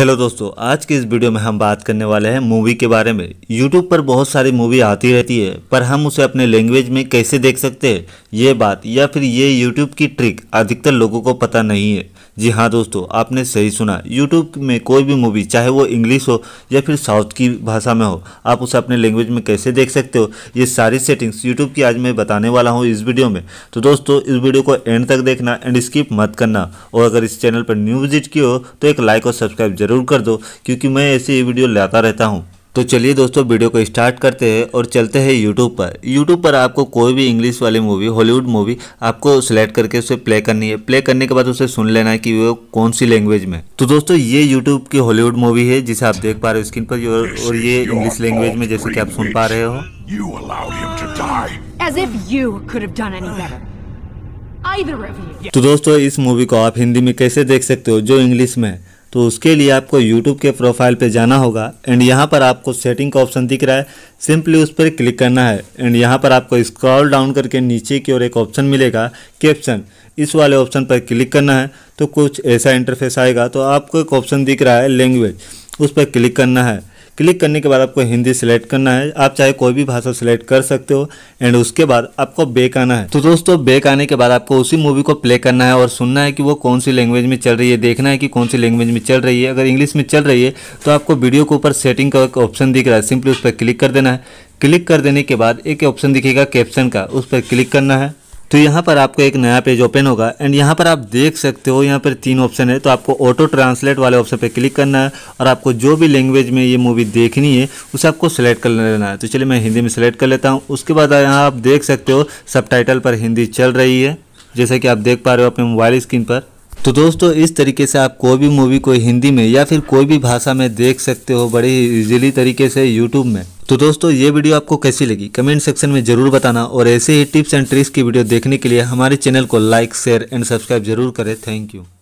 hello दोस्तों आज के इस वीडियो में हम बात करने वाले हैं मूवी के बारे में यूट्यूब पर बहुत सारी मूवी आती रहती है पर हम उसे अपने लैंग्वेज में कैसे देख सकते हैं ये बात या फिर ये यूट्यूब की ट्रिक अधिकतर लोगों को पता नहीं है जी हाँ दोस्तों आपने सही सुना यूट्यूब में कोई भी मूवी चाहे वो इंग्लिश हो या फिर साउथ की भाषा में हो आप उसे अपने लैंग्वेज में कैसे देख सकते हो ये सारी सेटिंग्स यूट्यूब की आज मैं बताने वाला हूँ इस वीडियो में तो दोस्तों इस वीडियो को एंड तक देखना एंड स्किप मत करना और अगर इस चैनल पर न्यू विजिट की हो तो एक लाइक और सब्सक्राइब जरूर कर दो क्योंकि मैं ऐसे ये वीडियो लाता रहता हूँ तो चलिए दोस्तों वीडियो को स्टार्ट करते हैं और चलते हैं यूट्यूब पर यूट्यूब पर आपको कोई भी इंग्लिश वाली मूवी हॉलीवुड मूवी आपको सेलेक्ट करके उसे प्ले करनी है प्ले करने के बाद उसे सुन लेना है कि वो कौन सी लैंग्वेज में तो दोस्तों ये यूट्यूब की हॉलीवुड मूवी है जिसे आप देख पा रहे हो स्क्रीन पर और ये इंग्लिश लैंग्वेज में जैसे कि आप सुन पा रहे हो तो दोस्तों इस मूवी को आप हिंदी में कैसे देख सकते हो जो इंग्लिश में तो उसके लिए आपको यूट्यूब के प्रोफाइल पे जाना होगा एंड यहाँ पर आपको सेटिंग का ऑप्शन दिख रहा है सिंपली उस पर क्लिक करना है एंड यहाँ पर आपको स्क्रॉल डाउन करके नीचे की ओर एक ऑप्शन मिलेगा कैप्शन इस वाले ऑप्शन पर क्लिक करना है तो कुछ ऐसा इंटरफेस आएगा तो आपको एक ऑप्शन दिख रहा है लैंग्वेज उस पर क्लिक करना है क्लिक करने के बाद आपको हिंदी सिलेक्ट करना है आप चाहे कोई भी भाषा सिलेक्ट कर सकते हो एंड उसके बाद आपको बेक आना है तो दोस्तों बेक आने के बाद आपको उसी मूवी को प्ले करना है और सुनना है कि वो कौन सी लैंग्वेज में चल रही है देखना है कि कौन सी लैंग्वेज में चल रही है अगर इंग्लिश में चल रही है तो आपको वीडियो के ऊपर सेटिंग का एक ऑप्शन दिख रहा है सिंपली उस पर क्लिक कर देना है क्लिक कर देने के बाद एक ऑप्शन दिखेगा कैप्शन का उस पर क्लिक करना है तो यहाँ पर आपको एक नया पेज ओपन होगा एंड यहाँ पर आप देख सकते हो यहाँ पर तीन ऑप्शन है तो आपको ऑटो ट्रांसलेट वाले ऑप्शन पर क्लिक करना है और आपको जो भी लैंग्वेज में ये मूवी देखनी है उसे आपको सेलेक्ट कर लेना है तो चलिए मैं हिंदी में सेलेक्ट कर लेता हूँ उसके बाद यहाँ आप देख सकते हो सब पर हिंदी चल रही है जैसा कि आप देख पा रहे हो अपने मोबाइल स्क्रीन पर तो दोस्तों इस तरीके से आप कोई भी मूवी को हिंदी में या फिर कोई भी भाषा में देख सकते हो बड़े इजीली तरीके से यूट्यूब में तो दोस्तों ये वीडियो आपको कैसी लगी कमेंट सेक्शन में जरूर बताना और ऐसे ही टिप्स एंड ट्रिक्स की वीडियो देखने के लिए हमारे चैनल को लाइक शेयर एंड सब्सक्राइब जरूर करें थैंक यू